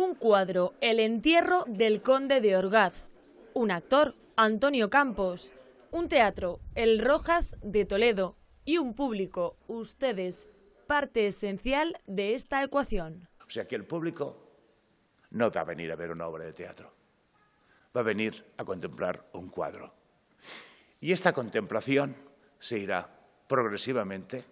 un cuadro, El entierro del conde de Orgaz, un actor, Antonio Campos, un teatro, El Rojas de Toledo, y un público, ustedes, parte esencial de esta ecuación. O sea que el público no va a venir a ver una obra de teatro, va a venir a contemplar un cuadro. Y esta contemplación se irá progresivamente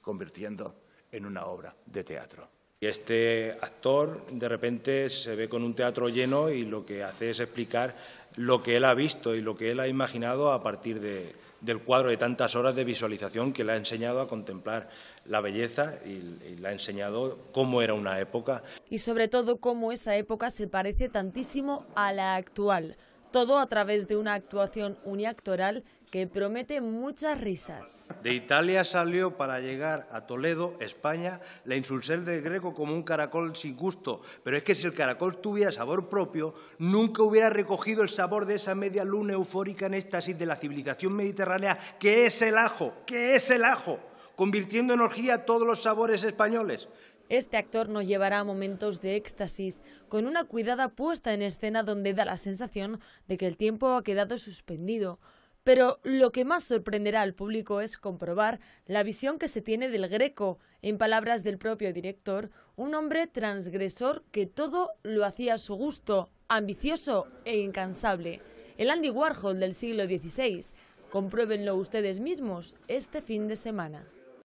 convirtiendo en una obra de teatro. Y este actor de repente se ve con un teatro lleno y lo que hace es explicar lo que él ha visto y lo que él ha imaginado a partir del cuadro de tantas horas de visualización que le ha enseñado a contemplar la belleza y, le ha enseñado cómo era una época. Y sobre todo cómo esa época se parece tantísimo a la actual. Todo a través de una actuación uniactoral que promete muchas risas. De Italia salió para llegar a Toledo, España, la insulsel del Greco como un caracol sin gusto. Pero es que si el caracol tuviera sabor propio, nunca hubiera recogido el sabor de esa media luna eufórica en éxtasis de la civilización mediterránea, que es el ajo, que es el ajo convirtiendo en orgía todos los sabores españoles. Este actor nos llevará a momentos de éxtasis, con una cuidada puesta en escena donde da la sensación de que el tiempo ha quedado suspendido. Pero lo que más sorprenderá al público es comprobar la visión que se tiene del Greco, en palabras del propio director, un hombre transgresor que todo lo hacía a su gusto, ambicioso e incansable. El Andy Warhol del siglo XVI. Compruébenlo ustedes mismos este fin de semana.